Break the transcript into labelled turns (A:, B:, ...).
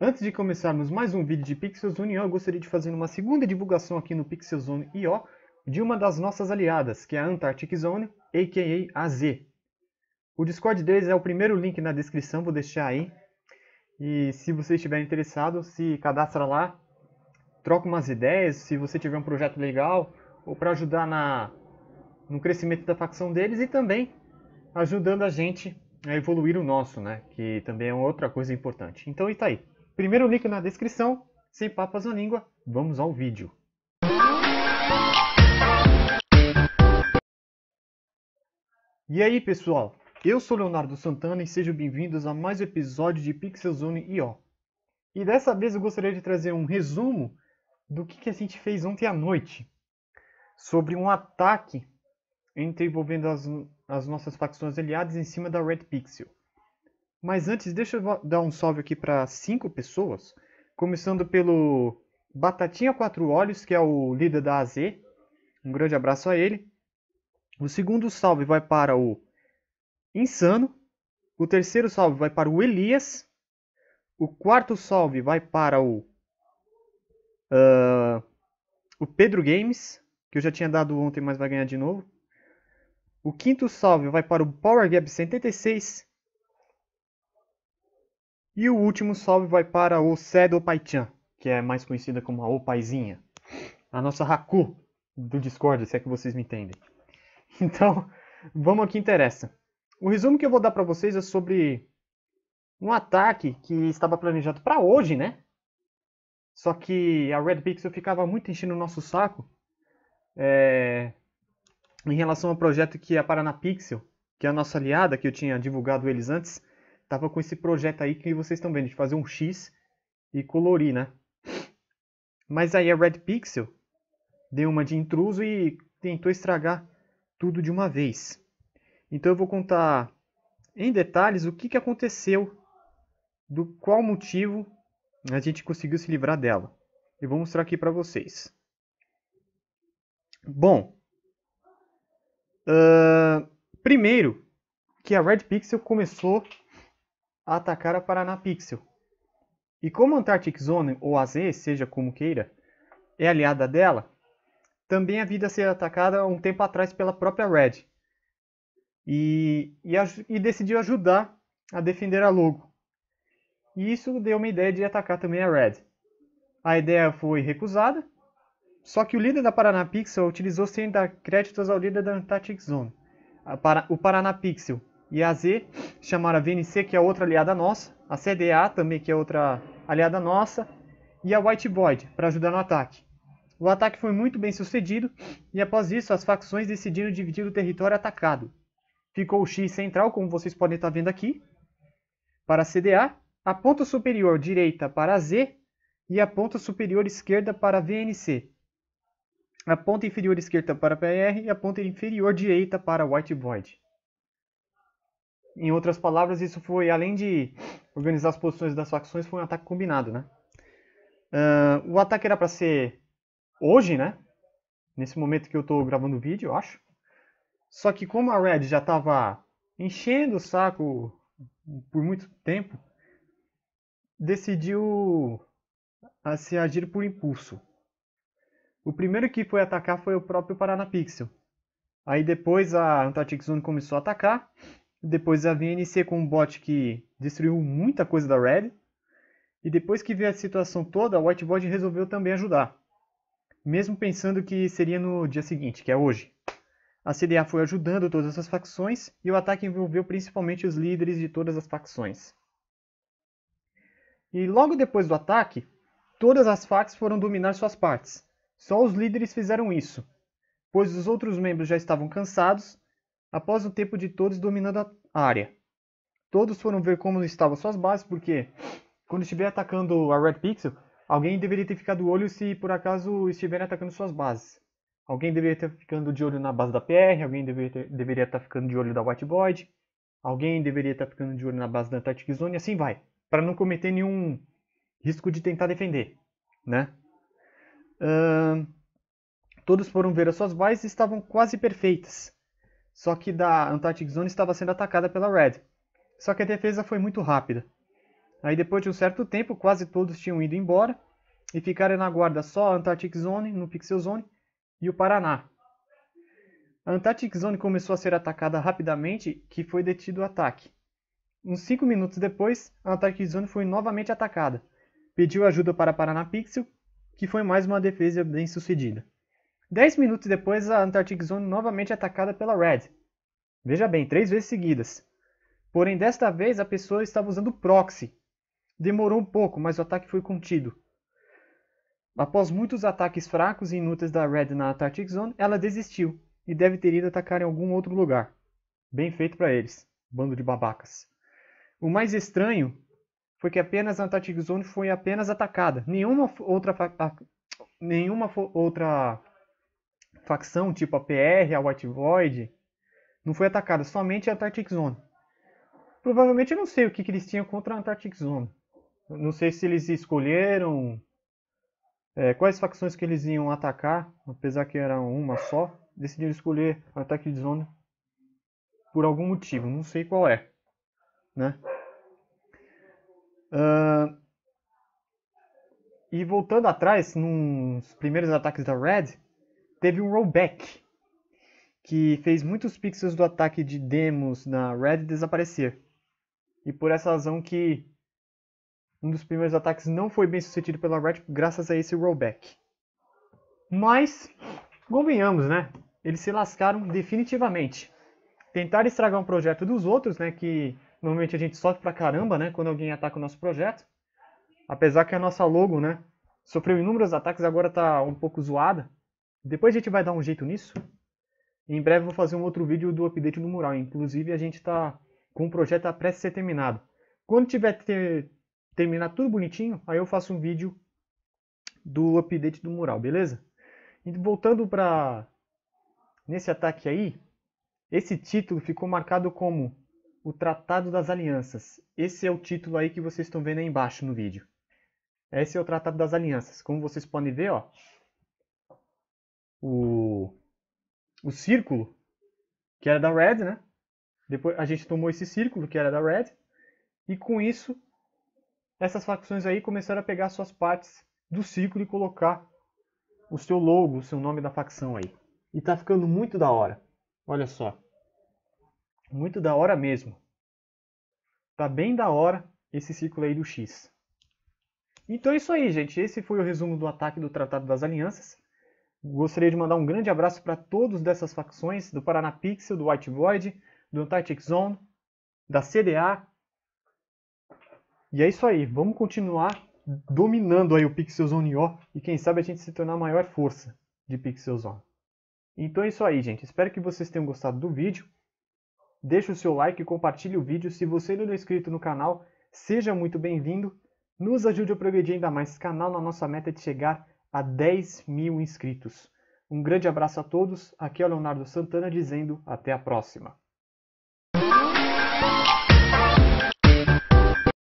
A: Antes de começarmos mais um vídeo de Pixel Zone IO, eu gostaria de fazer uma segunda divulgação aqui no Pixel Zone IO de uma das nossas aliadas, que é a Antarctic Zone, a.k.a. AZ. O Discord deles é o primeiro link na descrição, vou deixar aí. E se você estiver interessado, se cadastra lá, troca umas ideias, se você tiver um projeto legal, ou para ajudar na, no crescimento da facção deles e também ajudando a gente a evoluir o nosso, né? Que também é outra coisa importante. Então, e tá aí. Primeiro link na descrição. Sem papas na língua, vamos ao vídeo. E aí, pessoal? Eu sou Leonardo Santana e sejam bem-vindos a mais um episódio de Pixel Zone IO. E dessa vez eu gostaria de trazer um resumo do que a gente fez ontem à noite sobre um ataque entre envolvendo as, as nossas facções aliadas em cima da Red Pixel. Mas antes, deixa eu dar um salve aqui para cinco pessoas. Começando pelo Batatinha Quatro Olhos, que é o líder da AZ. Um grande abraço a ele. O segundo salve vai para o Insano. O terceiro salve vai para o Elias. O quarto salve vai para o. Uh, o Pedro Games, que eu já tinha dado ontem, mas vai ganhar de novo. O quinto salve vai para o Power Gap 76. E o último salve vai para o Cedo Paichan, que é mais conhecida como a Opaizinha. A nossa Haku do Discord, se é que vocês me entendem. Então, vamos ao que interessa. O resumo que eu vou dar para vocês é sobre um ataque que estava planejado para hoje, né? Só que a Red Pixel ficava muito enchendo o nosso saco é... em relação ao projeto que é a Paranapixel, que é a nossa aliada, que eu tinha divulgado eles antes, tava com esse projeto aí que vocês estão vendo, de fazer um X e colorir, né? Mas aí a Red Pixel deu uma de intruso e tentou estragar tudo de uma vez. Então eu vou contar em detalhes o que, que aconteceu, do qual motivo a gente conseguiu se livrar dela. Eu vou mostrar aqui para vocês. Bom, uh, primeiro que a Red Pixel começou a atacar a Paranapixel. E como a Antarctic Zone, ou AZ, seja como queira, é aliada dela, também havia de ser atacada um tempo atrás pela própria Red. E, e, e decidiu ajudar a defender a Logo. E isso deu uma ideia de atacar também a Red. A ideia foi recusada, só que o líder da ParanaPixel utilizou sem dar créditos ao líder da Antarctic Zone. Para, o ParanaPixel e a Z, chamaram a VNC, que é outra aliada nossa, a CDA também, que é outra aliada nossa, e a White Boyd para ajudar no ataque. O ataque foi muito bem sucedido, e após isso as facções decidiram dividir o território atacado. Ficou o X central, como vocês podem estar tá vendo aqui, para a CDA, a ponta superior direita para a Z e a ponta superior esquerda para a VNC. A ponta inferior esquerda para a PR e a ponta inferior direita para a White Void. Em outras palavras, isso foi, além de organizar as posições das facções, foi um ataque combinado, né? Uh, o ataque era para ser hoje, né? Nesse momento que eu estou gravando o vídeo, eu acho. Só que como a Red já estava enchendo o saco por muito tempo, decidiu se agir por impulso. O primeiro que foi atacar foi o próprio Paranapixel. Aí depois a Antarctic Zone começou a atacar depois a VNC com um bot que destruiu muita coisa da Red. E depois que viu a situação toda, a Whitebot resolveu também ajudar. Mesmo pensando que seria no dia seguinte, que é hoje. A CDA foi ajudando todas as facções e o ataque envolveu principalmente os líderes de todas as facções. E logo depois do ataque, todas as facções foram dominar suas partes. Só os líderes fizeram isso, pois os outros membros já estavam cansados após o tempo de todos dominando a área. Todos foram ver como estavam suas bases, porque quando estiver atacando a Red Pixel, alguém deveria ter ficado de olho se por acaso estiverem atacando suas bases. Alguém deveria estar ficando de olho na base da PR, alguém deveria, ter, deveria estar tá ficando de olho da White Void, alguém deveria estar tá ficando de olho na base da Antarctic Zone, e assim vai, para não cometer nenhum risco de tentar defender, né? Uh, todos foram ver as suas bases e estavam quase perfeitas só que da Antarctic Zone estava sendo atacada pela Red. Só que a defesa foi muito rápida. Aí depois de um certo tempo, quase todos tinham ido embora e ficaram na guarda só a Antarctic Zone, no Pixel Zone e o Paraná. A Antarctic Zone começou a ser atacada rapidamente, que foi detido o ataque. Uns 5 minutos depois, a Antarctic Zone foi novamente atacada. Pediu ajuda para a Paraná Pixel, que foi mais uma defesa bem sucedida. Dez minutos depois, a Antarctic Zone novamente é atacada pela Red. Veja bem, três vezes seguidas. Porém, desta vez a pessoa estava usando proxy. Demorou um pouco, mas o ataque foi contido. Após muitos ataques fracos e inúteis da Red na Antarctic Zone, ela desistiu e deve ter ido atacar em algum outro lugar. Bem feito para eles, bando de babacas. O mais estranho foi que apenas a Antarctic Zone foi apenas atacada. Nenhuma outra, nenhuma outra facção tipo a PR, a White Void, não foi atacada, somente a Antarctic Zone. Provavelmente eu não sei o que, que eles tinham contra a Antarctic Zone. Não sei se eles escolheram é, quais facções que eles iam atacar, apesar que era uma só. Decidiram escolher a Antarctic Zone por algum motivo, não sei qual é. Né? Uh, e voltando atrás, nos primeiros ataques da Red, teve um rollback que fez muitos pixels do ataque de demos na Red desaparecer. E por essa razão que um dos primeiros ataques não foi bem sucedido pela Red graças a esse rollback. Mas, convenhamos, né? Eles se lascaram definitivamente. Tentar estragar um projeto dos outros, né? Que normalmente a gente sofre pra caramba, né? Quando alguém ataca o nosso projeto. Apesar que a nossa logo, né? Sofreu inúmeros ataques, agora tá um pouco zoada. Depois a gente vai dar um jeito nisso. Em breve vou fazer um outro vídeo do update do mural. Inclusive a gente está com um projeto a prestes a ser terminado. Quando tiver ter, terminar tudo bonitinho, aí eu faço um vídeo do update do mural, beleza? E voltando para nesse ataque aí, esse título ficou marcado como o Tratado das Alianças. Esse é o título aí que vocês estão vendo aí embaixo no vídeo. Esse é o Tratado das Alianças. Como vocês podem ver, ó, o, o círculo, que era da Red, né? Depois a gente tomou esse círculo, que era da Red, e com isso, essas facções aí começaram a pegar suas partes do círculo e colocar o seu logo, o seu nome da facção aí. E tá ficando muito da hora. Olha só. Muito da hora mesmo. Tá bem da hora esse círculo aí do X. Então é isso aí, gente. Esse foi o resumo do ataque do Tratado das Alianças. Gostaria de mandar um grande abraço para todos dessas facções, do Paraná Pixel, do White Void, do Antarctic Zone, da CDA. E é isso aí, vamos continuar dominando aí o Pixel Zone O e quem sabe a gente se tornar a maior força de Pixel Zone. Então é isso aí, gente. Espero que vocês tenham gostado do vídeo. Deixe o seu like e compartilhe o vídeo. Se você ainda não é inscrito no canal, seja muito bem-vindo. Nos ajude a progredir ainda mais esse canal na nossa meta é de chegar a 10 mil inscritos. Um grande abraço a todos, aqui é o Leonardo Santana dizendo até a próxima.